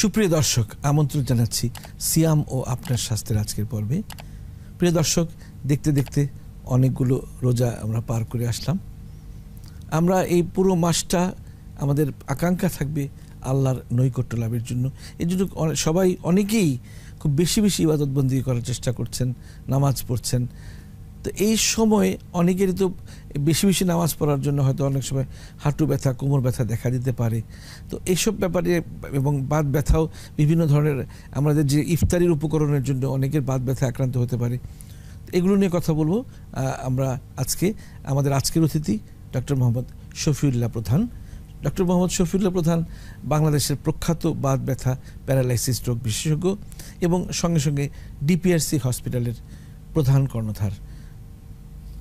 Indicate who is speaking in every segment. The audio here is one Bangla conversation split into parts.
Speaker 1: সুপ্রিয় দর্শক আমন্ত্রণ জানাচ্ছি সিয়াম ও আপনার স্বাস্থ্যের আজকের পর্বে প্রিয় দর্শক দেখতে দেখতে অনেকগুলো রোজা আমরা পার করে আসলাম আমরা এই পুরো মাসটা আমাদের আকাঙ্ক্ষা থাকবে আল্লাহর নৈকট্য লাভের জন্য এই জন্য সবাই অনেকেই খুব বেশি বেশি ইবাদতবন্দি করার চেষ্টা করছেন নামাজ পড়ছেন তো এই সময় অনেকেরই তো বেশি বেশি নামাজ পড়ার জন্য হয়তো অনেক সময় হাঁটু ব্যথা কোমর ব্যথা দেখা দিতে পারে তো এইসব ব্যাপারে এবং বাত ব্যথাও বিভিন্ন ধরনের আমাদের যে ইফতারির উপকরণের জন্য অনেকের বাত ব্যথা আক্রান্ত হতে পারে এগুলো নিয়ে কথা বলবো আমরা আজকে আমাদের আজকের অতিথি ডক্টর মোহাম্মদ শফিউল্লাহ প্রধান ডক্টর মোহাম্মদ শফিউল্লাহ প্রধান বাংলাদেশের প্রখ্যাত বাত ব্যথা প্যারালাইসিস রোগ বিশেষজ্ঞ এবং সঙ্গে সঙ্গে ডিপিআরসি হসপিটালের প্রধান কর্ণধার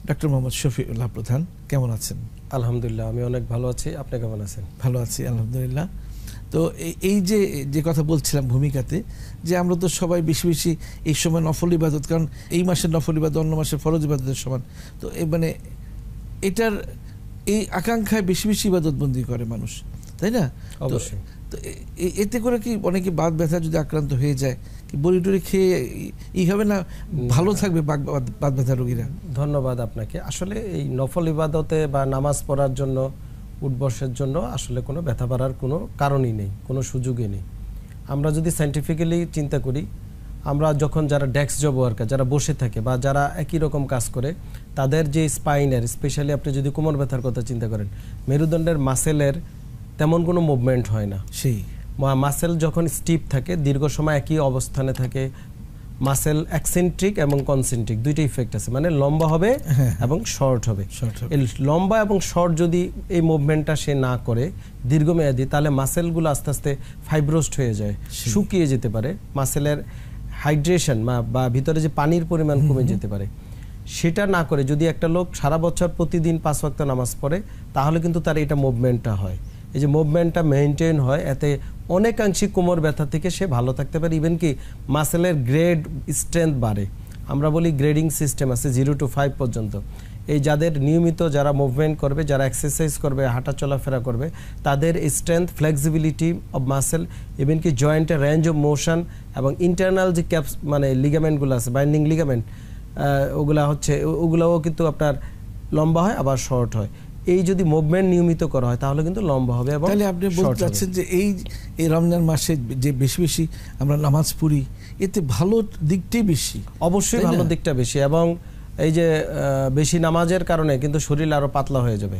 Speaker 1: ডক্টর মোহাম্মদ শফিউল্লাহ প্রধান কেমন আছেন আলহামদুলিল্লাহ আমি অনেক ভালো আছি আপনি কেমন আছেন ভালো আছি আলহামদুলিল্লাহ তো এই যে যে কথা বলছিলাম ভূমিকাতে যে আমরা তো সবাই বেশি বেশি এই সময় নফল ইবাদত কারণ এই মাসের নফল ইবাদত অন্য মাসের ফরজ ইবাদতের সমান তো মানে এটার এই আকাঙ্ক্ষায় বেশি বেশি বন্দী করে মানুষ তাই না অবশ্যই তো এতে করে কি অনেকে বাদ ব্যথা যদি আক্রান্ত হয়ে যায় বড়ি টরি খেয়ে ই হবে না ভালো
Speaker 2: থাকবে বাদ ব্যথা রোগীরা ধন্যবাদ আপনাকে আসলে এই নফল ইবাদতে বা নামাজ পড়ার জন্য উঠবসের জন্য আসলে কোনো ব্যথা বাড়ার কোনো কারণই নেই কোনো সুযোগই নেই আমরা যদি সাইন্টিফিক্যালি চিন্তা করি আমরা যখন যারা ডেস্ক জব ওয়ার্কার যারা বসে থাকে বা যারা একই রকম কাজ করে তাদের যে স্পাইনের স্পেশালি আপনি যদি কোমর ব্যথার কথা চিন্তা করেন মেরুদণ্ডের মাসেলের তেমন কোনো মুভমেন্ট হয় না সেই মাসেল যখন স্টিপ থাকে দীর্ঘ সময় একই অবস্থানে থাকে মাসেল অ্যাক্সেন্ট্রিক এবং কনসেন্ট্রিক দুইটা ইফেক্ট আছে মানে লম্বা হবে হ্যাঁ। এবং শর্ট হবে লম্বা এবং শর্ট যদি এই মুভমেন্টটা সে না করে দীর্ঘমেয়াদী তাহলে মাসেলগুলো আস্তে আস্তে ফাইব্রোস্ট হয়ে যায় শুকিয়ে যেতে পারে মাসেলের হাইড্রেশন বা ভিতরে যে পানির পরিমাণ কমে যেতে পারে সেটা না করে যদি একটা লোক সারা বছর প্রতিদিন পাঁচ ওয়াক্ত নামাজ পড়ে তাহলে কিন্তু তার এটা মুভমেন্টটা হয় এই যে মুভমেন্টটা মেনটেন হয় এতে অনেকাংশে কোমর ব্যথা থেকে সে ভালো থাকতে পারে ইভেন কি মাসেলের গ্রেড স্ট্রেংথ বাড়ে আমরা বলি গ্রেডিং সিস্টেম আছে জিরো টু ফাইভ পর্যন্ত এই যাদের নিয়মিত যারা মুভমেন্ট করবে যারা এক্সারসাইজ করবে হাঁটা চলাফেরা করবে তাদের স্ট্রেংথ ফ্লেক্সিবিলিটি অব মাসেল কি জয়েন্টের রেঞ্জ অফ মোশন এবং ইন্টারনাল যে ক্যাপস মানে লিগামেন্টগুলো আছে বাইন্ডিং লিগামেন্ট ওগুলা হচ্ছে ওগুলাও কিন্তু আপনার লম্বা হয় আবার শর্ট হয় এই যদি মুভমেন্ট নিয়মিত করা হয় তাহলে কিন্তু লম্বা হবে এবং তাহলে আপনি বলতে চাচ্ছেন যে এই এই রমজান মাসে যে বেশি বেশি আমরা নামাজ
Speaker 1: পড়ি এতে ভালো দিকটাই বেশি অবশ্যই ভালো
Speaker 2: দিকটা বেশি এবং এই যে বেশি নামাজের কারণে কিন্তু শরীর আরও পাতলা হয়ে যাবে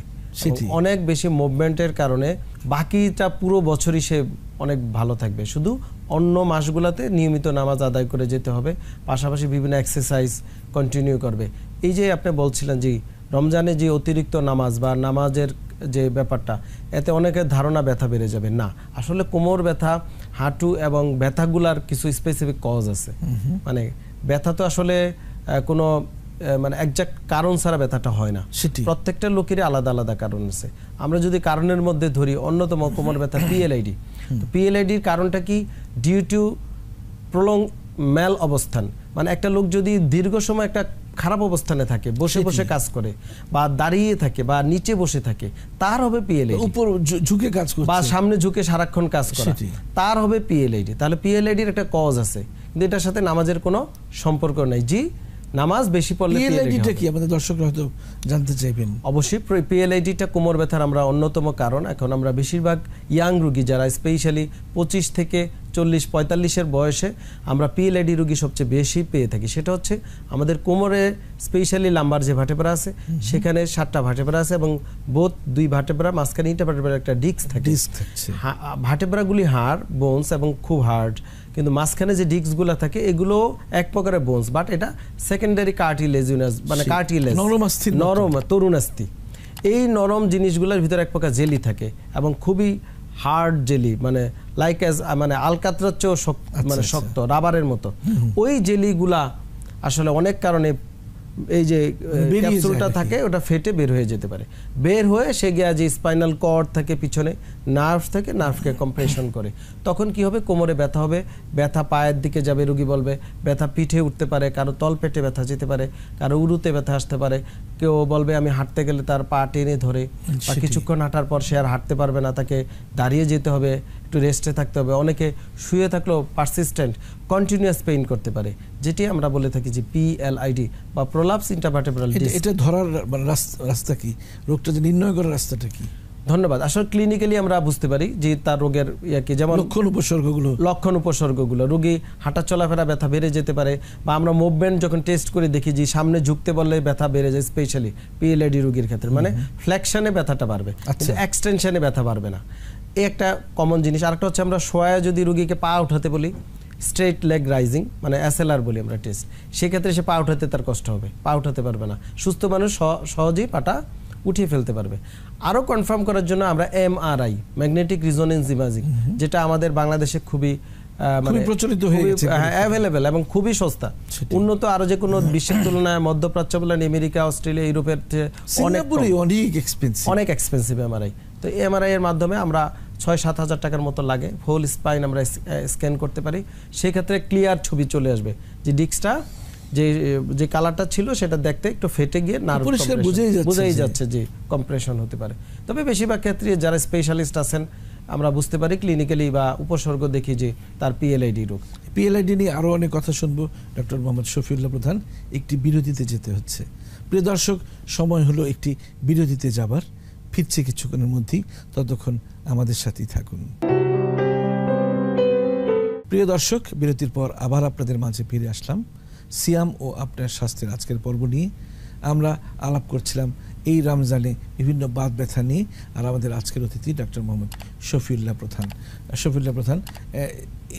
Speaker 2: অনেক বেশি মুভমেন্টের কারণে বাকিটা পুরো বছরই সে অনেক ভালো থাকবে শুধু অন্য মাসগুলোতে নিয়মিত নামাজ আদায় করে যেতে হবে পাশাপাশি বিভিন্ন এক্সারসাইজ কন্টিনিউ করবে এই যে আপনি বলছিলেন যে রমজানে যে অতিরিক্ত নামাজ বা নামাজের যে ব্যাপারটা এতে অনেকের ধারণা ব্যথা বেড়ে যাবে না আসলে কোমর ব্যথা হাঁটু এবং ব্যথাগুলার কিছু স্পেসিফিক কজ আছে মানে ব্যথা তো আসলে কোনো মানে একজাক্ট কারণ ছাড়া ব্যথাটা হয় না সেটি প্রত্যেকটা লোকেরই আলাদা আলাদা কারণ আছে আমরা যদি কারণের মধ্যে ধরি অন্যতম কোমর ব্যথা পিএলআইডি তো পিএলআইডির কারণটা কি ডিউ টু প্রলং ম্যাল অবস্থান মানে একটা লোক যদি দীর্ঘ সময় একটা খারাপ অবস্থানে থাকে বসে বসে কাজ করে বা দাঁড়িয়ে থাকে বা নিচে বসে থাকে তার হবে পিএলআইডি উপর ঝুঁকে কাজ করে বা সামনে ঝুঁকে সারাক্ষণ কাজ করে তার হবে পিএলআইডি তাহলে পিএলআইডির একটা কজ আছে কিন্তু এটার সাথে নামাজের কোনো সম্পর্ক নাই জি নামাজ বেশি পড়লে পিএলআইডিটা কি
Speaker 1: আমাদের দর্শকরা হয়তো জানতে চাইবেন
Speaker 2: অবশ্যই পিএলআইডিটা কোমর ব্যথার আমরা অন্যতম কারণ এখন আমরা বেশিরভাগ ইয়াং রোগী যারা স্পেশালি পঁচিশ থেকে চল্লিশ পঁয়তাল্লিশের বয়সে আমরা পিএলআইডি রুগী সবচেয়ে বেশি পেয়ে থাকি সেটা হচ্ছে আমাদের কোমরে স্পেশালি লাম্বার যে ভাটেপাড়া আছে সেখানে সাতটা ভাটেপাড়া আছে এবং বোধ দুই ভাটেপাড়া মাঝখানে ইটা ভাটেপেরা একটা ডিস্ক থাকে ভাটেপাড়াগুলি হাড় বোনস এবং খুব হার্ড কিন্তু মাঝখানে যে ডিস্কগুলো থাকে এগুলো এক প্রকারের বোনস বাট এটা সেকেন্ডারি কার্টিলেজিনাস মানে কার্টিলেজ আস্তি নরম আস্তি এই নরম জিনিসগুলোর ভিতরে এক প্রকার জেলি থাকে এবং খুবই হার্ড জেলি মানে লাইক অ্যাজ মানে আলকাতরার চেয়েও আচ্ছা, মানে আচ্ছা। শক্ত রাবারের মতো ওই জেলিগুলা আসলে অনেক কারণে এই যে ক্যাপসুলটা থাকে ওটা ফেটে বের হয়ে যেতে পারে বের হয়ে সে গিয়া যে স্পাইনাল কর্ড থাকে পিছনে নার্ভ থেকে নার্ভকে কম্প্রেশন করে তখন কি হবে কোমরে ব্যথা হবে ব্যথা পায়ের দিকে যাবে রুগী বলবে ব্যথা পিঠে উঠতে পারে কারো তলপেটে ব্যথা যেতে পারে কারো উরুতে ব্যথা আসতে পারে কেউ বলবে আমি হাঁটতে গেলে তার পা টেনে ধরে বা কিছুক্ষণ হাঁটার পর সে আর হাঁটতে পারবে না তাকে দাঁড়িয়ে যেতে হবে একটু রেস্টে থাকতে হবে অনেকে শুয়ে থাকলেও পারসিস্ট্যান্ট কন্টিনিউয়াস পেইন করতে পারে যেটি আমরা বলে থাকি যে পিএলআইডি বা প্রোলাপস ইন্টারভার্টেবল এটা
Speaker 1: ধরার মানে রাস্তা কি রোগটা যে নির্ণয় করার
Speaker 2: রাস্তাটা কি ধন্যবাদ আসলে ক্লিনিক্যালি আমরা বুঝতে পারি যে তার রোগের ইয়াকে যেমন লক্ষণ উপসর্গগুলো লক্ষণ উপসর্গগুলো রোগী হাঁটা চলাফেরা ব্যথা বেড়ে যেতে পারে বা আমরা মুভমেন্ট যখন টেস্ট করে দেখি যে সামনে ঝুঁকতে বললে ব্যথা বেড়ে যায় স্পেশালি পিএলআইডি রোগীর ক্ষেত্রে মানে ফ্ল্যাকশানে ব্যথাটা বাড়বে আচ্ছা এক্সটেনশানে ব্যথা বাড়বে না এই একটা কমন জিনিস আরেকটা হচ্ছে আমরা সোয়া যদি রুগীকে পা উঠাতে বলি স্ট্রেট লেগ রাইজিং মানে এসএলআর বলি আমরা টেস্ট সেক্ষেত্রে সে পা উঠাতে তার কষ্ট হবে পা উঠাতে পারবে না সুস্থ মানুষ সহজেই পাটা উঠিয়ে ফেলতে পারবে আরও কনফার্ম করার জন্য আমরা এমআরআই ম্যাগনেটিক রিজোনেন্স ইমাজিং যেটা আমাদের বাংলাদেশে খুবই মানে প্রচলিত অ্যাভেলেবেল এবং খুবই সস্তা উন্নত আরো যে কোনো বিশ্বের তুলনায় মধ্যপ্রাচ্য বলেন আমেরিকা অস্ট্রেলিয়া ইউরোপের অনেক অনেক এক্সপেন্সিভ এমআরআই তো এমআরআই এর মাধ্যমে আমরা ছয় সাত হাজার টাকার মতো লাগে হোল স্পাইন আমরা স্ক্যান করতে পারি সেক্ষেত্রে ক্লিয়ার ছবি চলে আসবে যে ডিস্কটা যে যে কালারটা ছিল সেটা দেখতে একটু ফেটে গিয়ে নার্ভ পরিষ্কার বুঝেই বুঝেই যাচ্ছে যে কম্প্রেশন হতে পারে তবে বেশিরভাগ ক্ষেত্রে যারা স্পেশালিস্ট আছেন আমরা বুঝতে পারি ক্লিনিক্যালি বা উপসর্গ দেখি যে তার পিএলআইডি রোগ
Speaker 1: পিএলআইডি নিয়ে আরও অনেক কথা শুনবো ডক্টর মোহাম্মদ শফিউল্লাহ প্রধান একটি বিরতিতে যেতে হচ্ছে প্রিয় দর্শক সময় হলো একটি বিরতিতে যাবার ফিরছে কিছুক্ষণের মধ্যেই ততক্ষণ আমাদের সাথেই থাকুন প্রিয় দর্শক বিরতির পর আবার আপনাদের মাঝে ফিরে আসলাম সিয়াম ও আপনার স্বাস্থ্যের আজকের পর্ব নিয়ে আমরা আলাপ করছিলাম এই রমজানে বিভিন্ন বাদ ব্যথা নিয়ে আর আমাদের আজকের অতিথি ডক্টর মোহাম্মদ শফিউল্লাহ প্রধান শফিউল্লাহ প্রধান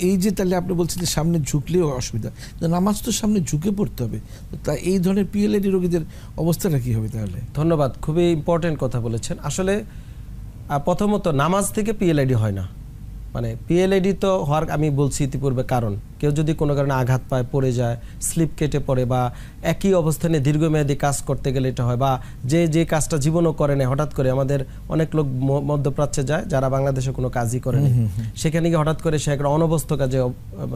Speaker 1: এই যে তাহলে আপনি বলছেন যে সামনে ঝুঁকলেও অসুবিধা নামাজ তো সামনে ঝুঁকে পড়তে হবে
Speaker 2: তা এই ধরনের পিএলএডি রোগীদের অবস্থাটা কী হবে তাহলে ধন্যবাদ খুবই ইম্পর্টেন্ট কথা বলেছেন আসলে প্রথমত নামাজ থেকে পিএলআইডি হয় না মানে পিএলএডি তো হওয়ার আমি বলছি ইতিপূর্বে কারণ কেউ যদি কোনো কারণে আঘাত পায় পড়ে যায় স্লিপ কেটে পড়ে বা একই অবস্থানে দীর্ঘমেয়াদী কাজ করতে গেলে এটা হয় বা যে যে কাজটা জীবনও করে না হঠাৎ করে আমাদের অনেক লোক মধ্যপ্রাচ্যে যায় যারা বাংলাদেশে কোনো কাজই করে না সেখানে গিয়ে হঠাৎ করে সে একটা অনবস্থ কাজে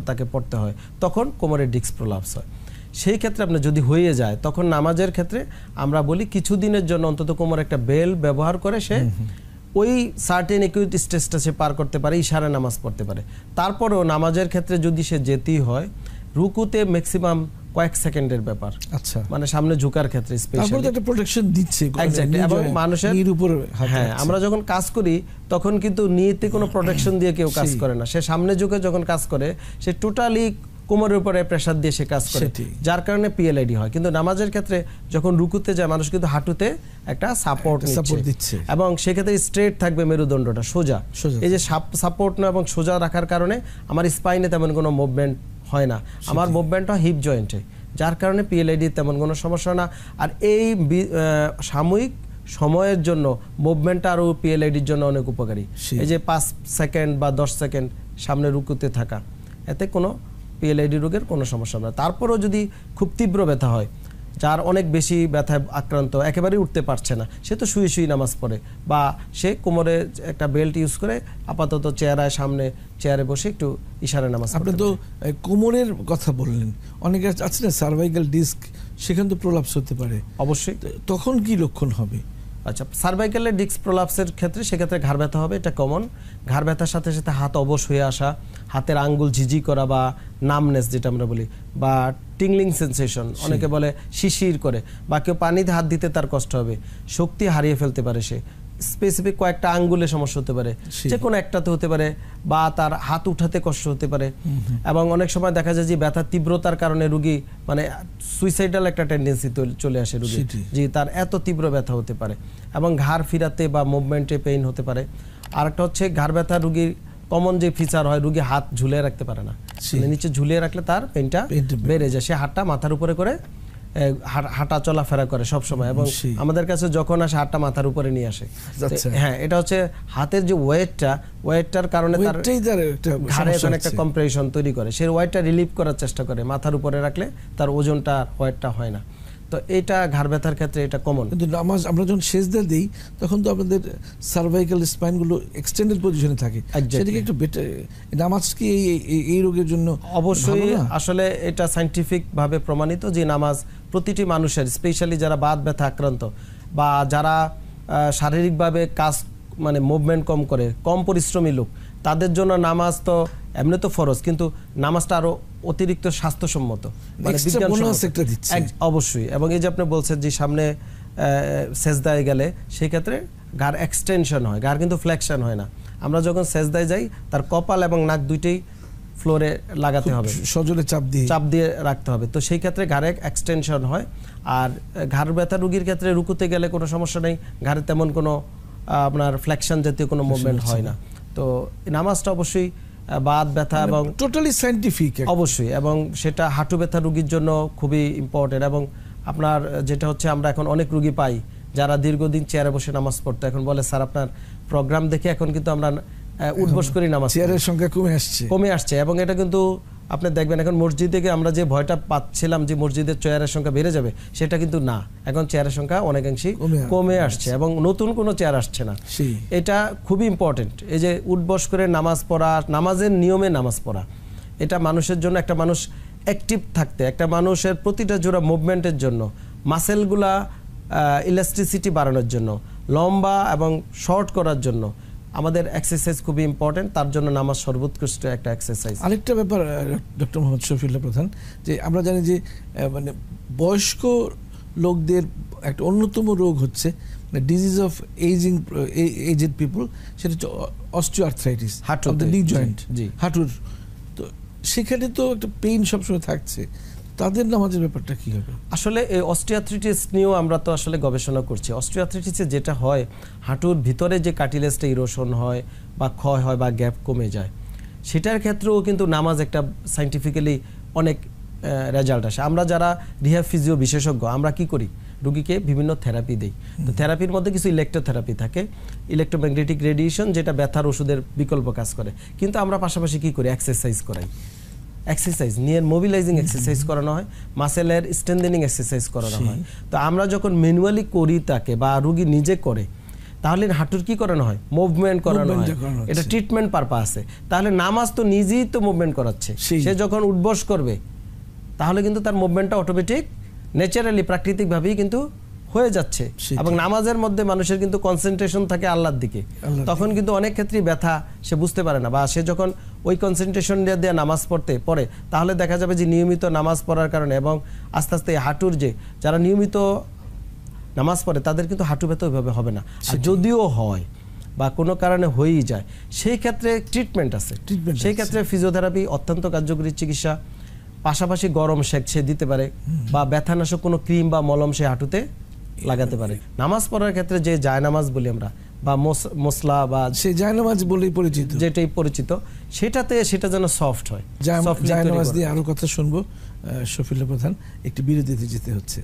Speaker 2: তাকে পড়তে হয় তখন কোমরের ডিস্ক প্রলাপস হয় সেই ক্ষেত্রে আপনার যদি হয়ে যায় তখন নামাজের ক্ষেত্রে আমরা বলি কিছুদিনের জন্য অন্তত কোমর একটা বেল ব্যবহার করে সে ওই সার্টেন একিউট স্টেজটা সে পার করতে পারে ইশারে নামাজ পড়তে পারে তারপরেও নামাজের ক্ষেত্রে যদি সে যেতেই হয় রুকুতে ম্যাক্সিমাম কয়েক সেকেন্ডের ব্যাপার আচ্ছা মানে সামনে ঝুকার ক্ষেত্রে প্রোটেকশন দিচ্ছে এবং মানুষের উপর হ্যাঁ আমরা যখন কাজ করি তখন কিন্তু নিয়েতে কোনো প্রোটেকশন দিয়ে কেউ কাজ করে না সে সামনে ঝুঁকে যখন কাজ করে সে টোটালি কোমরের উপরে প্রেশার দিয়ে সে কাজ করে যার কারণে পিএলআইডি হয় কিন্তু নামাজের ক্ষেত্রে যখন রুকুতে যায় মানুষ কিন্তু হাঁটুতে একটা সাপোর্ট দিচ্ছে এবং সেক্ষেত্রে স্ট্রেট থাকবে মেরুদণ্ডটা সোজা এই যে সাপোর্ট না এবং সোজা রাখার কারণে আমার স্পাইনে তেমন কোনো মুভমেন্ট হয় না আমার মুভমেন্টটা হিপ জয়েন্টে যার কারণে পিএলআইডি তেমন কোনো সমস্যা না আর এই সাময়িক সময়ের জন্য মুভমেন্টটা আরও পিএলআইডির জন্য অনেক উপকারী এই যে পাঁচ সেকেন্ড বা দশ সেকেন্ড সামনে রুকুতে থাকা এতে কোনো পিএলআইডি রোগের কোনো সমস্যা না তারপরেও যদি খুব তীব্র ব্যথা হয় যার অনেক বেশি ব্যথায় আক্রান্ত একেবারেই উঠতে পারছে না সে তো শুয়ে শুয়ে নামাজ পড়ে বা সে কোমরে একটা বেল্ট ইউজ করে আপাতত চেয়ারায় সামনে চেয়ারে বসে একটু ইশারা নামাজ আপনি তো কোমরের কথা বললেন অনেকে আছে না সার্ভাইকাল ডিস্ক সেখানে তো প্রলাপস হতে পারে অবশ্যই তখন কি লক্ষণ হবে আচ্ছা সার্ভাইকালের ডিস্ক প্রলাপসের ক্ষেত্রে সেক্ষেত্রে ঘাড় ব্যথা হবে এটা কমন ঘাড় ব্যথার সাথে সাথে হাত অবশ হয়ে আসা হাতের আঙ্গুল ঝিঝি করা বা নামনেস যেটা আমরা বলি বা টিংলিং সেন্সেশন অনেকে বলে শিশির করে বা কেউ পানিতে হাত দিতে তার কষ্ট হবে শক্তি হারিয়ে ফেলতে পারে সে স্পেসিফিক কয়েকটা আঙ্গুলে সমস্যা হতে পারে যে কোনো একটাতে হতে পারে বা তার হাত উঠাতে কষ্ট হতে পারে এবং অনেক সময় দেখা যায় যে ব্যথার তীব্রতার কারণে রুগী মানে সুইসাইডাল একটা টেন্ডেন্সি চলে আসে রুগী যে তার এত তীব্র ব্যথা হতে পারে এবং ঘাড় ফিরাতে বা মুভমেন্টে পেইন হতে পারে আর একটা হচ্ছে ঘাড় ব্যথা রুগীর কমন যে ফিচার হয় রুগী হাত ঝুলিয়ে রাখতে পারে না মানে নিচে ঝুলিয়ে রাখলে তার পেনটা বেড়ে যায় সে হাতটা মাথার উপরে করে হাঁটা চলাফেরা করে সব সময় এবং আমাদের কাছে যখন আসে হাতটা মাথার উপরে নিয়ে আসে আচ্ছা। হ্যাঁ এটা হচ্ছে হাতের যে ওয়েটটা ওয়েটটার কারণে তার ঘাড়ে ওখানে একটা কম্প্রেশন তৈরি করে সেই ওয়েটটা রিলিভ করার চেষ্টা করে মাথার উপরে রাখলে তার ওজনটা ওয়েটটা হয় না তো এটা ঘাড় ব্যথার ক্ষেত্রে এটা কমন কিন্তু নামাজ আমরা যখন দিয়ে দিই তখন তো আমাদের
Speaker 1: সার্ভাইকাল স্পাইনগুলো এক্সটেন্ডেড পজিশনে থাকে সেটাকে একটু বেটার নামাজ কি
Speaker 2: এই এই রোগের জন্য অবশ্যই আসলে এটা সাইন্টিফিক ভাবে প্রমাণিত যে নামাজ প্রতিটি মানুষের স্পেশালি যারা বাদ ব্যথা আক্রান্ত বা যারা শারীরিকভাবে কাজ মানে মুভমেন্ট কম করে কম পরিশ্রমী লোক তাদের জন্য নামাজ তো এমনি তো ফরজ কিন্তু নামাজটা আরো অতিরিক্ত স্বাস্থ্যসম্মত মানে অবশ্যই এবং এই যে আপনি বলছেন যে সামনে সেজদায় গেলে সেই ক্ষেত্রে গার এক্সটেনশন হয় গার কিন্তু ফ্ল্যাকশন হয় না আমরা যখন সেজদায় যাই তার কপাল এবং নাক দুইটাই ফ্লোরে লাগাতে হবে সজলে চাপ দিয়ে চাপ দিয়ে রাখতে হবে তো সেই ক্ষেত্রে ঘাড়ে এক্সটেনশন হয় আর ঘাড় ব্যথা রুগীর ক্ষেত্রে রুকুতে গেলে কোনো সমস্যা নেই ঘাড়ে তেমন কোনো আপনার ফ্ল্যাকশন জাতীয় কোনো মুভমেন্ট হয় না তো নামাজটা অবশ্যই বাত ব্যথা মানে এবং টোটালি সাইন্টিফিক অবশ্যই এবং সেটা হাঁটু ব্যথা রুগীর জন্য খুবই ইম্পর্টেন্ট এবং আপনার যেটা হচ্ছে আমরা এখন অনেক রুগী পাই যারা দীর্ঘদিন চেয়ারে বসে নামাজ পড়তো এখন বলে স্যার আপনার প্রোগ্রাম দেখে এখন কিন্তু আমরা উদ্বোস করি নামাজ চেয়ারের সংখ্যা কমে আসছে কমে আসছে এবং এটা কিন্তু আপনি দেখবেন এখন মসজিদে গিয়ে আমরা যে ভয়টা পাচ্ছিলাম যে মসজিদের চেয়ারের সংখ্যা বেড়ে যাবে সেটা কিন্তু না এখন চেয়ারের সংখ্যা অনেকাংশে কমে আসছে এবং নতুন কোনো চেয়ার আসছে না এটা খুবই ইম্পর্টেন্ট এই যে উঠবস করে নামাজ পড়া নামাজের নিয়মে নামাজ পড়া এটা মানুষের জন্য একটা মানুষ অ্যাক্টিভ থাকতে একটা মানুষের প্রতিটা জোড়া মুভমেন্টের জন্য মাসেলগুলা ইলাস্ট্রিসিটি বাড়ানোর জন্য লম্বা এবং শর্ট করার জন্য আমাদের এক্সারসাইজ খুবই ইম্পর্টেন্ট তার জন্য নামাজ সর্বোৎকৃষ্ট একটা এক্সারসাইজ আরেকটা ব্যাপার ডক্টর মোহাম্মদ শফিউল্লাহ প্রধান যে আমরা জানি যে মানে
Speaker 1: বয়স্ক লোকদের একটা অন্যতম রোগ হচ্ছে disease of ageing aged people সেটা হচ্ছে osteoarthritis heart of the joint জি হাঁটুর তো সেখানে তো একটা পেইন সবসময় থাকছে তাদের নামাজের ব্যাপারটা কি হবে
Speaker 2: আসলে এই অস্টিয়াথ্রিটিস নিয়েও আমরা তো আসলে গবেষণা করছি অস্টিয়াথ্রিটিসে যেটা হয় হাঁটুর ভিতরে যে কাটিলেসটা ইরোশন হয় বা ক্ষয় হয় বা গ্যাপ কমে যায় সেটার ক্ষেত্রেও কিন্তু নামাজ একটা সাইন্টিফিক্যালি অনেক রেজাল্ট আসে আমরা যারা রিহ্যাব ফিজিও বিশেষজ্ঞ আমরা কি করি রুগীকে বিভিন্ন থেরাপি দেই তো থেরাপির মধ্যে কিছু ইলেকট্রোথেরাপি থাকে ইলেকট্রোম্যাগনেটিক রেডিয়েশন যেটা ব্যথার ওষুধের বিকল্প কাজ করে কিন্তু আমরা পাশাপাশি কি করি এক্সারসাইজ করাই এক্সারসাইজ নিয়ার মোবিলাইজিং এক্সারসাইজ করানো হয় মাসেলের স্ট্রেন্দেনিং এক্সারসাইজ করানো হয় তো আমরা যখন ম্যানুয়ালি করি তাকে বা রুগী নিজে করে তাহলে হাঁটুর কি করানো হয় মুভমেন্ট করানো হয় এটা ট্রিটমেন্ট পারপা আছে তাহলে নামাজ তো নিজেই তো মুভমেন্ট করাচ্ছে সে যখন উঠবস করবে তাহলে কিন্তু তার মুভমেন্টটা অটোমেটিক ন্যাচারালি প্রাকৃতিকভাবেই কিন্তু হয়ে যাচ্ছে এবং নামাজের মধ্যে মানুষের কিন্তু কনসেন্ট্রেশন থাকে আল্লাহর দিকে তখন কিন্তু অনেক ক্ষেত্রেই ব্যথা সে বুঝতে পারে না বা সে যখন ওই কনসেন্ট্রেশন দিয়ে নামাজ পড়তে পড়ে তাহলে দেখা যাবে যে নিয়মিত নামাজ পড়ার কারণে এবং আস্তে আস্তে হাঁটুর যে যারা নিয়মিত নামাজ পড়ে তাদের কিন্তু হাঁটু ব্যথা ওইভাবে হবে না যদিও হয় বা কোনো কারণে হয়েই যায় সেই ক্ষেত্রে ট্রিটমেন্ট আছে সেই ক্ষেত্রে ফিজিওথেরাপি অত্যন্ত কার্যকরী চিকিৎসা পাশাপাশি গরম সেক সে দিতে পারে বা ব্যথানাশক কোনো ক্রিম বা মলম সে হাঁটুতে লাগাতে পারে নামাজ পড়ার ক্ষেত্রে যে জায়নামাজ বলি আমরা বা মশলা বা সে জায়নামাজ বলেই পরিচিত যেটাই পরিচিত সেটাতে সেটা যেন সফট হয় জায়নামাজ দিয়ে
Speaker 1: আরও কথা শুনবো সফিল্লা প্রধান একটি বিরতিতে যেতে হচ্ছে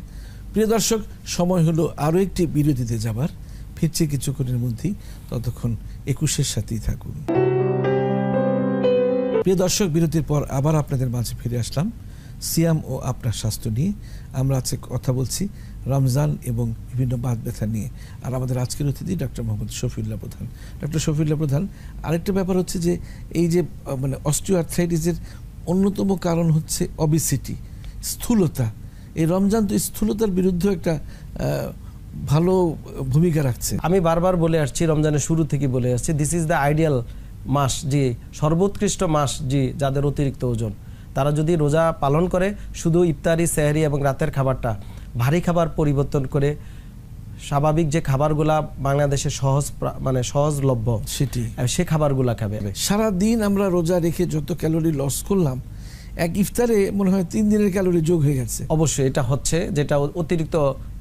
Speaker 1: প্রিয় দর্শক সময় হলো আরও একটি বিরতিতে যাবার ফিরছে কিছুক্ষণের মধ্যেই ততক্ষণ একুশের সাথেই থাকুন প্রিয় দর্শক বিরতির পর আবার আপনাদের মাঝে ফিরে আসলাম সিয়াম ও আপনার স্বাস্থ্য নিয়ে আমরা আজকে কথা বলছি রমজান এবং বিভিন্ন বাদ ব্যথা নিয়ে আর আমাদের আজকের অতিথি ডক্টর মোহাম্মদ শফিউল্লাহ প্রধান ডক্টর শফিউল্লাহ প্রধান আরেকটা ব্যাপার হচ্ছে যে এই যে মানে অস্টিওআর্থ্রাইটিসের অন্যতম কারণ হচ্ছে অবিসিটি স্থূলতা এই রমজান তো
Speaker 2: স্থূলতার বিরুদ্ধে একটা ভালো ভূমিকা রাখছে আমি বারবার বলে আসছি রমজানের শুরু থেকে বলে আসছি দিস ইজ দ্য আইডিয়াল মাস যে সর্বোৎকৃষ্ট মাস যে যাদের অতিরিক্ত ওজন তারা যদি রোজা পালন করে শুধু ইফতারি সেহারি এবং রাতের খাবারটা ভারী খাবার পরিবর্তন করে স্বাভাবিক যে খাবারগুলা বাংলাদেশে সহজ মানে সহজলভ্য সেটি সে খাবারগুলা খাবে সারা দিন আমরা রোজা রেখে যত ক্যালোরি লস করলাম এক ইফতারে মনে হয় তিন দিনের ক্যালোরি যোগ হয়ে গেছে অবশ্যই এটা হচ্ছে যেটা অতিরিক্ত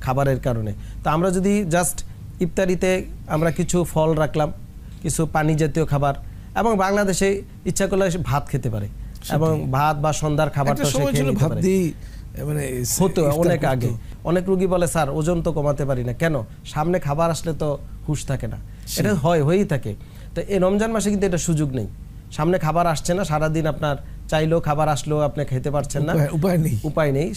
Speaker 2: খাবারের কারণে তা আমরা যদি জাস্ট ইফতারিতে আমরা কিছু ফল রাখলাম কিছু পানি জাতীয় খাবার এবং বাংলাদেশে ইচ্ছা করলে ভাত খেতে পারে এবং ভাত বা সন্ধ্যার খাবার তো সে খেয়ে মানে হতো অনেক আগে অনেক রুগী বলে স্যার ওজন তো কমাতে পারি না কেন সামনে খাবার আসলে তো হুশ থাকে না এটা হয় হয়েই থাকে তো এই রমজান মাসে কিন্তু এটা সুযোগ নেই সামনে খাবার আসছে না সারাদিন আপনার চাইলেও খাবার আসলেও আপনি খেতে পারছেন না উপায় নেই উপায় নেই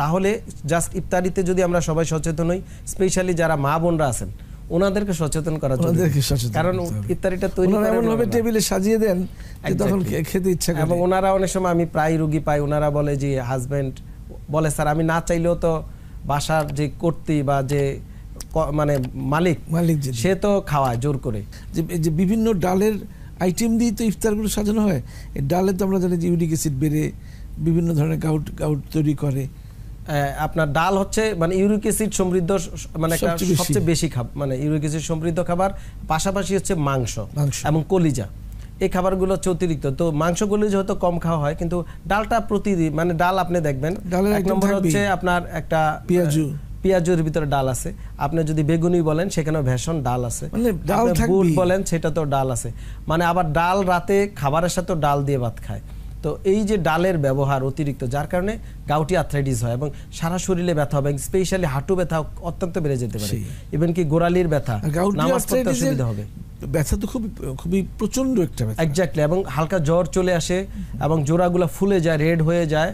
Speaker 2: তাহলে জাস্ট ইফতারিতে যদি আমরা সবাই সচেতন হই স্পেশালি যারা মা বোনরা আছেন ওনাদেরকে সচেতন করা ওনাদেরকে কারণ ইফতারিটা তৈরি করা এমন ভাবে টেবিলে সাজিয়ে দেন যে তখন খেতে ইচ্ছা করে এবং ওনারা অনেক সময় আমি প্রায় রুগী পাই ওনারা বলে যে হাজবেন্ড বলে স্যার আমি না চাইলেও তো বাসার যে কর্তি বা যে মানে মালিক মালিক সে তো খাওয়ায়
Speaker 1: জোর করে যে বিভিন্ন ডালের আইটেম দিয়ে তো ইফতারগুলো সাজানো হয় ডালে তো আমরা জানি যে ইউরিক অ্যাসিড বেড়ে বিভিন্ন ধরনের গাউট গাউট তৈরি করে
Speaker 2: আপনার ডাল হচ্ছে মানে ইউরিক অ্যাসিড সমৃদ্ধ মানে সবচেয়ে বেশি খাবার মানে ইউরিক অ্যাসিড সমৃদ্ধ খাবার পাশাপাশি হচ্ছে মাংস এবং কলিজা এই খাবারগুলো হচ্ছে অতিরিক্ত তো মাংসগুলো যেহেতু কম খাওয়া হয় কিন্তু ডালটা প্রতিদিন মানে ডাল আপনি দেখবেন এক নম্বর হচ্ছে আপনার একটা পেঁয়াজু পেঁয়াজুর ভিতরে ডাল আছে আপনি যদি বেগুনি বলেন সেখানেও ভেষণ ডাল আছে মানে বুট বলেন সেটা তো ডাল আছে মানে আবার ডাল রাতে খাবারের সাথে ডাল দিয়ে ভাত খায় তো এই যে ডালের ব্যবহার অতিরিক্ত যার কারণে গাউটি আর্থ্রাইটিস হয় এবং সারা শরীরে ব্যথা হবে স্পেশালি হাঁটু ব্যথা অত্যন্ত বেড়ে যেতে পারে ইভেন কি গোড়ালির ব্যথা নামাজ পড়তে অসুবিধা হবে ব্যথা তো খুবই খুবই প্রচণ্ড একটা ব্যথা এক্স্যাক্টলি এবং হালকা জ্বর চলে আসে এবং জোড়াগুলো ফুলে যায় রেড হয়ে যায়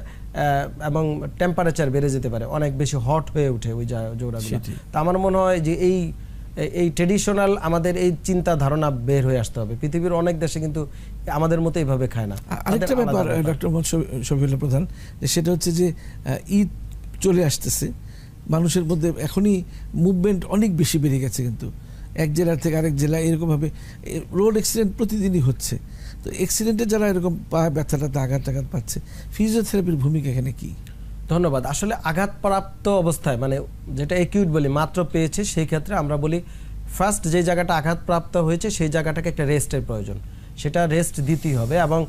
Speaker 2: এবং টেম্পারেচার বেড়ে যেতে পারে অনেক বেশি হট হয়ে ওঠে ওই জোড়াগুলো তা আমার মনে হয় যে এই এই ট্রেডিশনাল আমাদের এই চিন্তা ধারণা বের হয়ে আসতে হবে পৃথিবীর অনেক দেশে কিন্তু আমাদের মতো এইভাবে খায় না আরেকটা ব্যাপার ডক্টর
Speaker 1: মোহাম্মদ শফিউল প্রধান সেটা হচ্ছে যে ঈদ চলে আসতেছে মানুষের মধ্যে এখনই মুভমেন্ট অনেক বেশি বেড়ে গেছে কিন্তু এক জেলার থেকে আরেক জেলায় এরকমভাবে রোড অ্যাক্সিডেন্ট প্রতিদিনই হচ্ছে তো অ্যাক্সিডেন্টে যারা এরকম পা ব্যথাটা
Speaker 2: আঘাত টাঘাত পাচ্ছে ফিজিওথেরাপির ভূমিকা এখানে কী ধন্যবাদ আসলে আঘাতপ্রাপ্ত অবস্থায় মানে যেটা একিউট বলি মাত্র পেয়েছে সেই ক্ষেত্রে আমরা বলি ফার্স্ট যে জায়গাটা আঘাতপ্রাপ্ত হয়েছে সেই জায়গাটাকে একটা রেস্টের প্রয়োজন সেটা রেস্ট দিতেই হবে এবং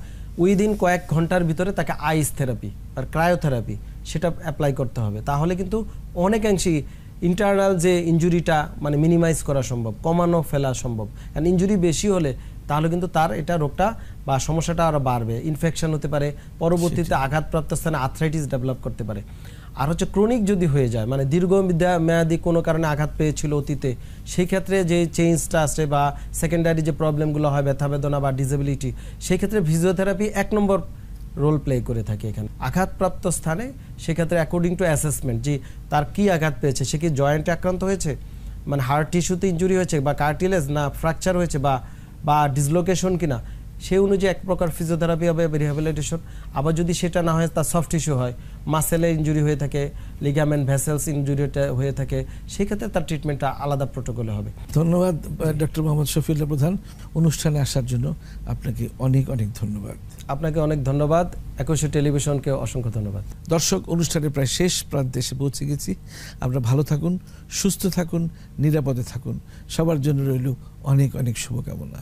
Speaker 2: উইদিন কয়েক ঘন্টার ভিতরে তাকে আইস থেরাপি আর ক্রায়োথেরাপি সেটা অ্যাপ্লাই করতে হবে তাহলে কিন্তু অনেকাংশেই ইন্টারনাল যে ইঞ্জুরিটা মানে মিনিমাইজ করা সম্ভব কমানো ফেলা সম্ভব কারণ ইঞ্জুরি বেশি হলে তাহলে কিন্তু তার এটা রোগটা বা সমস্যাটা আরও বাড়বে ইনফেকশন হতে পারে পরবর্তীতে আঘাতপ্রাপ্ত স্থানে আর্থ্রাইটিস ডেভেলপ করতে পারে আর হচ্ছে ক্রনিক যদি হয়ে যায় মানে দীর্ঘ মেয়াদি কোনো কারণে আঘাত পেয়েছিল অতীতে সেই ক্ষেত্রে যে চেঞ্জটা আসে বা সেকেন্ডারি যে প্রবলেমগুলো হয় ব্যথা বেদনা বা ডিসেবিলিটি সেই ক্ষেত্রে ফিজিওথেরাপি এক নম্বর রোল প্লে করে থাকে এখানে আঘাতপ্রাপ্ত স্থানে সেক্ষেত্রে অ্যাকর্ডিং টু অ্যাসেসমেন্ট যে তার কি আঘাত পেয়েছে সে কি জয়েন্টে আক্রান্ত হয়েছে মানে হার্ট টিস্যুতে ইঞ্জুরি হয়েছে বা কার্টিলেজ না ফ্র্যাকচার হয়েছে বা বা ডিসলোকেশন কিনা সেই অনুযায়ী এক প্রকার ফিজিওথেরাপি হবে রিহ্যাবিলিটেশন আবার যদি সেটা না হয় তার সফট ইস্যু হয় মাসেলে ইঞ্জুরি হয়ে থাকে লিগামেন্ট ভ্যাসেলস ইঞ্জুরি হয়ে থাকে সেক্ষেত্রে তার ট্রিটমেন্টটা আলাদা প্রোটোকলে হবে ধন্যবাদ ডক্টর
Speaker 1: মোহাম্মদ শফিউল্লা প্রধান অনুষ্ঠানে আসার জন্য আপনাকে অনেক অনেক ধন্যবাদ
Speaker 2: আপনাকে অনেক ধন্যবাদ একুশে টেলিভিশনকে অসংখ্য ধন্যবাদ
Speaker 1: দর্শক অনুষ্ঠানের প্রায় শেষ প্রান্তে এসে পৌঁছে গেছি আমরা ভালো থাকুন সুস্থ থাকুন নিরাপদে থাকুন সবার জন্য রইল অনেক অনেক শুভকামনা